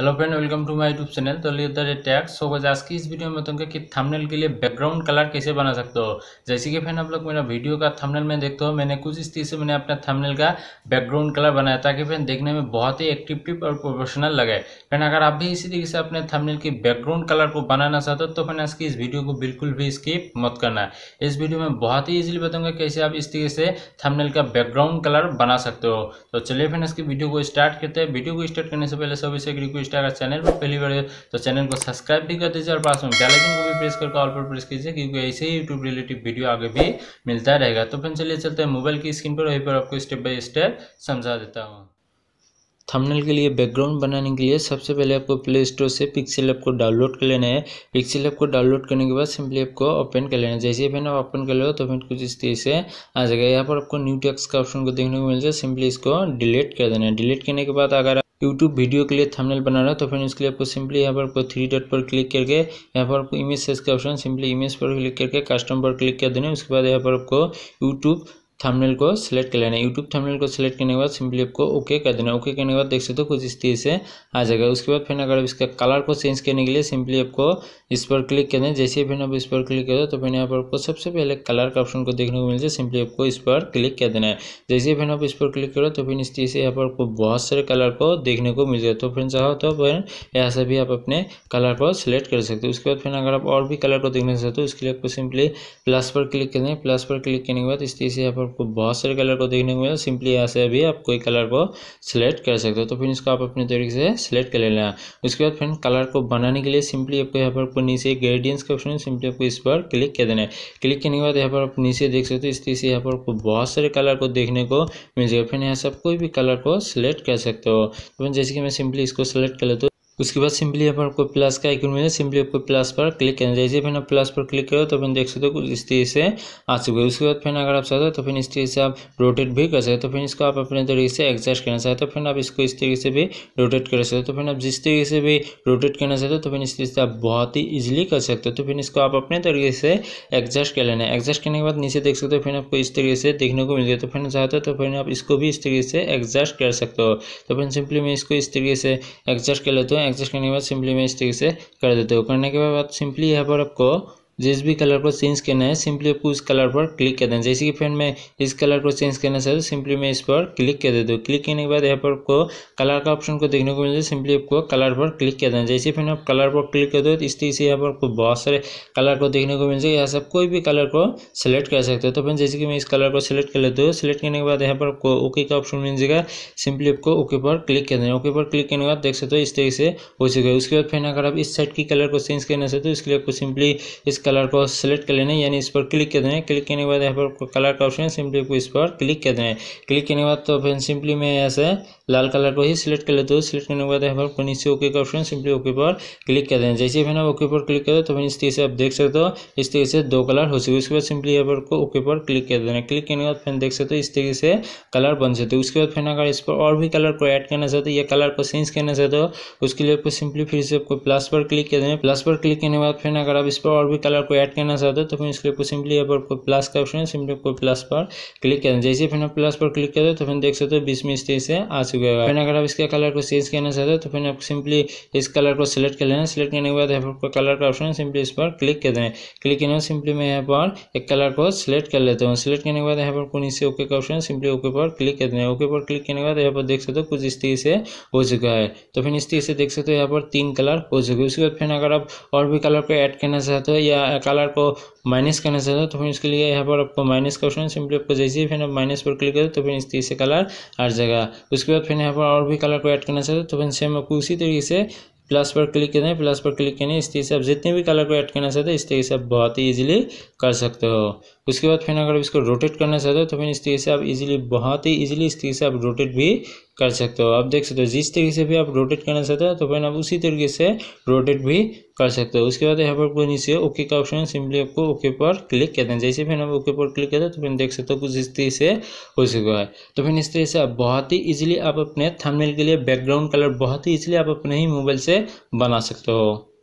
hello friend welcome to my YouTube channel तो लिए tax so गज आज की इस वीडियो में तुमको कि थंबनेल के लिए बैकग्राउंड कलर कैसे बना सकते हो जैसे कि फ्रेंड आप लोग मेरा वीडियो का थंबनेल में देखते हो मैंने कुछ इस चीज़ से मैंने अपना थंबनेल का बैकग्राउंड कलर बनाया ताकि फ्रेंड देखने में बहुत ही एक्टिविटिव और प्रोफेशनल लगे फ्रेंड अगर आप भी इसी तरीके से अपने थमनेल की बैकग्राउंड कलर को बनाना चाहते हो तो फ्रेंड आज की इस वीडियो को बिल्कुल भी स्किप मत करना इस वीडियो में बहुत ही ईजिली बताऊँगा कैसे आप इस तरीके से थमनेल का बैकग्राउंड कलर बना सकते हो तो चलिए फ्रेंड इसकी वीडियो को स्टार्ट करते हैं वीडियो को स्टार्ट करने से पहले सभी से रिक्वेस्ट स्टार का चैनल पर पहली बार तो चैनल को सब्सक्राइब भी कर दीजिए और पास में बेलाइकन को भी प्रेस करके ऑल पर प्रेस कीजिए क्योंकि ऐसे ही यूट्यूब रिलेटेड वीडियो आगे भी मिलता रहेगा तो फिर चलिए चलते हैं मोबाइल की स्क्रीन पर वहीं पर आपको स्टेप बाई स्टेप समझा देता हूँ थंबनेल के लिए बैकग्राउंड बनाने के लिए सबसे पहले आपको प्ले स्टोर से पिक्सेल ऐप को डाउनलोड कर लेना है पिक्सेल ऐप को डाउनलोड करने के बाद सिंपली आपको ओपन कर लेना है जैसे ही फिर आप ओपन कर लो तो फिर कुछ इस तरह से आ जाएगा यहाँ पर आपको न्यू टैक्स का ऑप्शन को देखने को मिल जाए सिंपली इसको डिलीट कर देना है डिलीट करने के बाद अगर यूट्यूब वीडियो के लिए थंबनेल बनाना तो फ्रेंड इसके लिए आपको सिंपली यहाँ पर आपको थ्री डॉट पर क्लिक करके यहाँ पर आपको इमेज सर्च का ऑप्शन सिंपली इमेज पर क्लिक करके कस्टम पर क्लिक कर देना उसके बाद यहाँ पर आपको यूट्यूब थंबनेल को सिलेक्ट कर लेना है यूट्यूब थंबनेल को सिलेक्ट करने के बाद सिंपली आपको ओके कर देना ओके करने के बाद देख सकते हो कुछ इस तरह से आ जाएगा उसके बाद फिर अगर इसका कलर को चेंज करने के लिए सिंपली आपको इस पर क्लिक कर दें जैसे ही फिर आप इस पर क्लिक करें तो फिर यहाँ पर आपको सबसे पहले कलर का ऑप्शन को देखने को मिल जाए सिंपली आपको इस पर क्लिक कर देना है जैसे ही फिर आप इस पर क्लिक करो तो फिर इस तरह से यहाँ पर आपको बहुत सारे कलर को देखने को मिल जाए तो फिर चाहो हाँ, तो फिर यहाँ से भी आप अपने कलर को सिलेक्ट कर सकते हो उसके बाद फिर अगर आप और भी कलर को देखना चाहते हो उसके तो लिए आपको सिंपली प्लस पर क्लिक कर दें प्लस पर क्लिक करने के बाद इस तरह से यहाँ पर आपको बहुत सारे कलर को देखने को मिला सिंपली यहाँ से अभी आप कोई कलर को सिलेक्ट कर सकते हो तो फिर इसको आप अपने तरीके से सिलेक्ट कर लेना उसके बाद फिर कलर को बनाने के लिए सिंपली आपको यहाँ पर नीचे ग्रेडियंस का ऑप्शन सिंपली आपको इस पर क्लिक कर देना है क्लिक करने के बाद यहाँ पर आप नीचे देख सकते हो इस तरीके से यहाँ पर आपको बहुत सारे कलर को देखने को मिल जाएगा फिर यहाँ से आप कोई भी कलर को सिलेक्ट कर सकते हो तो जैसे कि मैं सिंपली इसको सिलेक्ट कर लेता हूँ उसके बाद सिंपली अपन को प्लस का आइकन मिले सिंपली आपको प्लस पर क्लिक करना जैसे फिर आप प्लस पर क्लिक करो तो फिर देख सकते हो कुछ इस तरीके से आ चुके हैं उसके बाद फिर अगर आप चाहते हो तो फिर इस तरीके से आप रोटेट भी कर सकते हो तो फिर इसको आप अपने तरीके से एडजस्ट करना चाहते हो फिर आप इसको इस तरीके से भी रोटेट कर सकते हो तो फिर आप जिस तरीके से भी रोटेट करना चाहते हो तो फिर इस तरीके से आप बहुत ही ईजिली कर सकते हो तो फिर इसको आप अपने तरीके से एडजस्ट कर लेना एडजस्ट करने के बाद नीचे देख सकते हो फिर आपको इस तरीके से देखने को मिल गया तो फिर चाहते हो तो फिर आप इसको भी इस तरीके से एडजस्ट कर सकते हो तो फिर सिंपली मैं इसको इस तरीके से एडजस्ट कर लेते हैं एग्जिस्ट करने के बाद सिंपली मैं इस तरीके से कर देते हो करने के बाद सिंपली यहाँ पर आपको जिस भी कलर को चेंज करना है सिंपली आपको उस कलर पर क्लिक कर देना जैसे कि फ्रेंड मैं इस कलर को चेंज करना चाहता हूँ सिंपली मैं इस पर क्लिक कर देता हूँ क्लिक करने के बाद यहाँ पर आपको कलर का ऑप्शन को देखने को मिल जाए सिंपली आपको कलर पर क्लिक कर देना जैसे फ्रेंड आप कलर पर क्लिक कर दो तो इस तरह से यहाँ पर आपको बहुत सारे कलर को देखने को मिल जाएगा यहाँ से कोई भी कलर को सिलेक्ट कर सकते हो तो फ्रेंड जैसे कि मैं इस कलर को सिलेक्ट कर लेता हूँ सिलेक्ट करने के बाद यहाँ पर आपको ओके का ऑप्शन मिल जाएगा सिंपली आपको ओके पर क्लिक कर देना ओके पर क्लिक करने के बाद देख सकते हो इस तरीके से हो चुका है उसके बाद फ्रेंड अगर आप इस साइड की कलर को चेंज करना चाहते हो तो इसके लिए आपको सिंपली इस कलर को सिलेक्ट कर लेना है यानी इस पर क्लिक कर देना है क्लिक करने के बाद यहाँ पर कलर का ऑप्शन सिंपली आपको इस पर क्लिक कर देना है क्लिक करने के बाद तो फिर सिंपली मैं यहाँ से लाल कलर को ही सिलेक्ट कर लेता हूँ सिलेक्ट करने के बाद यहाँ पर नीचे ओके का ऑप्शन सिंपली ओके पर क्लिक कर देना जैसे फिर आप ओके पर क्लिक करें तो फिर इस तरीके से आप देख सकते हो इस तरीके से दो कलर हो सके उसके बाद सिंपली यहाँ पर ओके पर क्लिक कर देना क्लिक करने के बाद फिर देख सकते हो इस तरीके से कलर बन सकते हो उसके बाद फिर अगर इस पर और भी कलर को ऐड करना चाहते हो या कलर को चेंज करना चाहते हो उसके लिए आपको सिंपली फिर से आपको प्लस पर क्लिक कर देना प्लस पर क्लिक करने के बाद फिर अगर आप इस पर और भी कलर अगर आप कोई ऐड करना चाहते हो तो फिर इसके ऊपर सिंपली यहाँ पर कोई प्लस का ऑप्शन है सिंपली कोई प्लस पर क्लिक करें जैसे फिर आप प्लस पर क्लिक करते हो तो फिर देख सकते हो बीस में स्टेज से आ चुके हैं फिर अगर आप इसके कलर को चेंज करना चाहते हो तो फिर आप सिंपली इस कलर को सिलेक्ट कर लेना सिलेक्ट करने के बाद यहाँ पर कलर का ऑप्शन है सिंपली इस पर क्लिक कर देना क्लिक करना सिंपली मैं यहाँ पर एक कलर को सिलेक्ट कर लेता हूँ सिलेक्ट करने के बाद यहाँ पर कोई इससे ओके का ऑप्शन सिंपली ओके पर क्लिक कर देना ओके पर क्लिक करने के बाद यहाँ पर देख सकते हो कुछ स्टेज से हो चुका है तो फिर स्टेज से देख सकते हो यहाँ पर तीन कलर हो चुके उसके बाद फिर अगर आप और भी कलर को ऐड करना चाहते हो या कलर को माइनस करना चाहते हो तो फिर उसके लिए यहाँ पर आपको माइनस का ऑप्शन सिंपली आपको जैसे ही फिर आप माइनस पर क्लिक करें तो फिर इस तरीके से कलर आ जाएगा उसके बाद फिर यहाँ पर और भी कलर को ऐड करना चाहते हो तो फिर सेम आपको उसी तरीके से प्लस पर क्लिक करें प्लस पर क्लिक करें इस तरीके से आप जितने भी कलर को ऐड करना चाहते हो इस तरीके से आप बहुत ही इजीली कर सकते हो उसके बाद फिर अगर इसको रोटेट करना चाहते हो तो फिर इस तरीके से आप इजीली बहुत ही इजीली इस तरीके से आप रोटेट भी कर सकते हो आप देख सकते हो जिस तरीके से भी आप रोटेट करना चाहते हो तो फिर आप उसी तरीके से रोटेट भी कर सकते हो उसके बाद यहाँ पर कोई नीचे ओके का ऑप्शन है सिंपली आपको ओके पर क्लिक करते हैं जैसे फिर आप ओके पर क्लिक करते हैं तो फिर देख सकते हो कुछ इस तरीके से हो चुका है तो फिर इस तरीके से आप बहुत ही ईजिली आप अपने थंबनेल के लिए बैकग्राउंड कलर बहुत ही ईजिली आप अपने ही मोबाइल से बना सकते हो